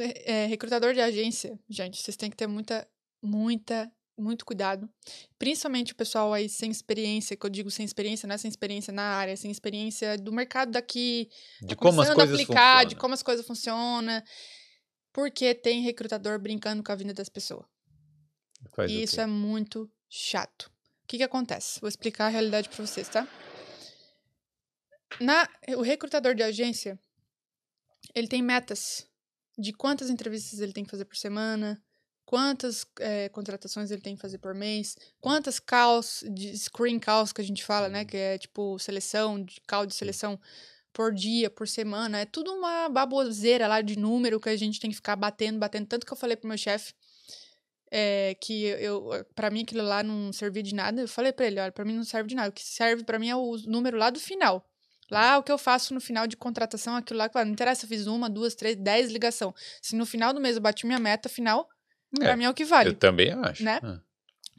é, recrutador de agência, gente, vocês têm que ter muita, muita, muito cuidado. Principalmente o pessoal aí sem experiência, que eu digo sem experiência, não é sem experiência na área, é sem experiência do mercado daqui, de tá como as coisas aplicar, funcionam. de como as coisas funcionam. Porque tem recrutador brincando com a vida das pessoas. Faz e isso é muito chato. O que, que acontece? Vou explicar a realidade para vocês, tá? Na, o recrutador de agência, ele tem metas de quantas entrevistas ele tem que fazer por semana, quantas é, contratações ele tem que fazer por mês, quantas calls, de screen calls que a gente fala, né? Que é tipo seleção, de call de seleção por dia, por semana. É tudo uma baboseira lá de número que a gente tem que ficar batendo, batendo. Tanto que eu falei pro meu chefe é, que eu, para mim aquilo lá não servia de nada. Eu falei para ele, olha, para mim não serve de nada. O que serve para mim é o número lá do final. Lá o que eu faço no final de contratação, aquilo lá, claro, não interessa, fiz uma, duas, três, dez ligação. Se no final do mês eu bati minha meta final, é, pra mim é o que vale. Eu também acho. Né? Ah.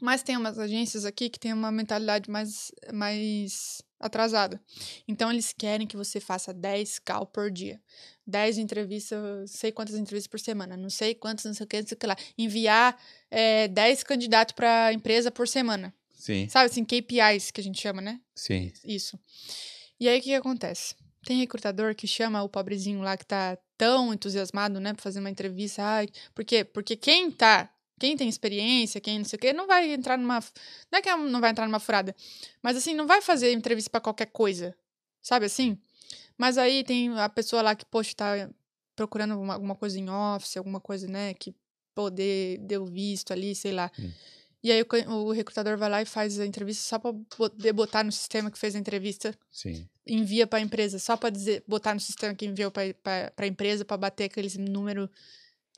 Mas tem umas agências aqui que tem uma mentalidade mais, mais atrasada. Então eles querem que você faça 10 call por dia. 10 entrevistas, sei quantas entrevistas por semana, não sei quantas, não sei o que, não sei o que lá. Enviar é, 10 candidatos para empresa por semana. Sim. Sabe assim, KPIs que a gente chama, né? Sim. Isso. E aí o que, que acontece? Tem recrutador que chama o pobrezinho lá que tá tão entusiasmado, né, pra fazer uma entrevista. Ai, por quê? Porque quem tá, quem tem experiência, quem não sei o quê, não vai entrar numa. Não é que não vai entrar numa furada, mas assim, não vai fazer entrevista para qualquer coisa, sabe assim? Mas aí tem a pessoa lá que, poxa, tá procurando alguma, alguma coisa em office, alguma coisa, né, que poder deu visto ali, sei lá. Hum. E aí o, o, recrutador vai lá e faz a entrevista só para botar no sistema que fez a entrevista. Sim. Envia para a empresa, só para dizer, botar no sistema que enviou para a empresa, para bater aquele número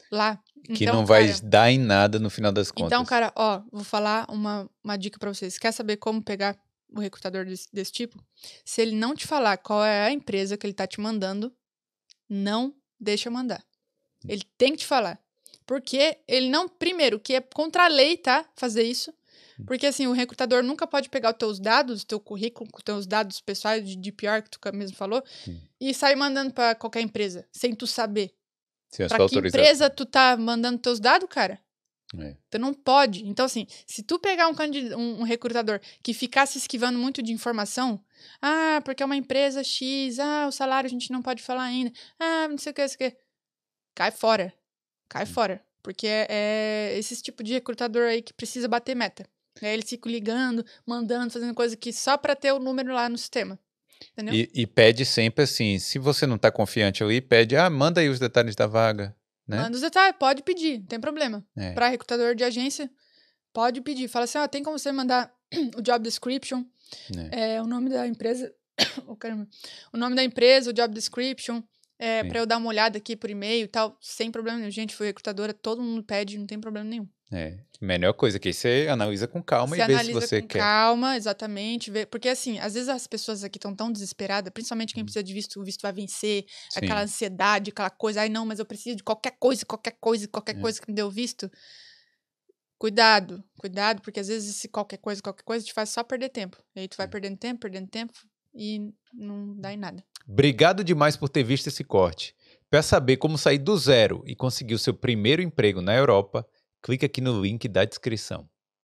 lá. Que então, não vai cara, dar em nada no final das então, contas. Então, cara, ó, vou falar uma, uma dica para vocês. Quer saber como pegar o recrutador desse, desse tipo? Se ele não te falar qual é a empresa que ele tá te mandando, não deixa mandar. Ele hum. tem que te falar. Porque ele não, primeiro, que é contra a lei, tá? Fazer isso. Hum. Porque assim, o recrutador nunca pode pegar os teus dados, o teu currículo, os teus dados pessoais de DPR que tu mesmo falou, Sim. e sair mandando para qualquer empresa, sem tu saber. Sim, é pra que empresa tu tá mandando teus dados, cara? É. Tu não pode. Então, assim, se tu pegar um, um, um recrutador que ficasse esquivando muito de informação, ah, porque é uma empresa X, ah, o salário a gente não pode falar ainda, ah, não sei o que, não sei o que, cai fora. Cai hum. fora. Porque é, é esse tipo de recrutador aí que precisa bater meta. Aí eles ficam ligando, mandando, fazendo coisa que só para ter o número lá no sistema. E, e, pede sempre assim, se você não está confiante ali, pede, ah, manda aí os detalhes da vaga. Né? Manda os detalhes, pode pedir, não tem problema. É. Para recrutador de agência, pode pedir. Fala assim, ah, tem como você mandar o job description, é. É, o nome da empresa, oh, caramba. o nome da empresa, o job description, é, para eu dar uma olhada aqui por e-mail e tal, sem problema nenhum. Gente, foi recrutadora, todo mundo pede, não tem problema nenhum. É, melhor coisa que você analisa com calma você e vê se você com quer. Calma, exatamente. Vê, porque assim, às vezes as pessoas aqui estão tão desesperadas, principalmente quem uhum. precisa de visto, o visto vai vencer, Sim. aquela ansiedade, aquela coisa, ai não, mas eu preciso de qualquer coisa, qualquer coisa, qualquer é. coisa que me deu visto. Cuidado, cuidado, porque às vezes esse qualquer coisa, qualquer coisa te faz só perder tempo. E aí tu vai é. perdendo tempo, perdendo tempo e não dá em nada. Obrigado demais por ter visto esse corte. Para saber como sair do zero e conseguir o seu primeiro emprego na Europa, clique aqui no link da descrição.